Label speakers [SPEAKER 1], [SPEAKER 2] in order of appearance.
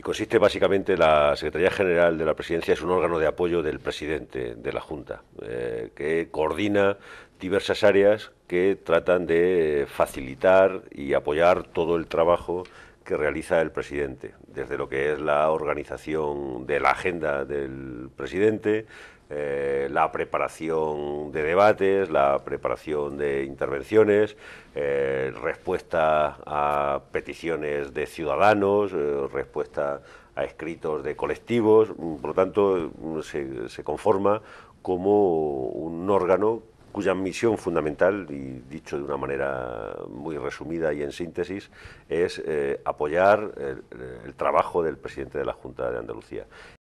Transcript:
[SPEAKER 1] y consiste básicamente la Secretaría General de la Presidencia es un órgano de apoyo del presidente de la Junta eh, que coordina diversas áreas que tratan de facilitar y apoyar todo el trabajo que realiza el presidente, desde lo que es la organización de la agenda del presidente, eh, la preparación de debates, la preparación de intervenciones, eh, respuesta a peticiones de ciudadanos, eh, respuesta a escritos de colectivos, por lo tanto se, se conforma como un órgano cuya misión fundamental, y dicho de una manera muy resumida y en síntesis, es eh, apoyar el trabajo del presidente de la Junta de Andalucía.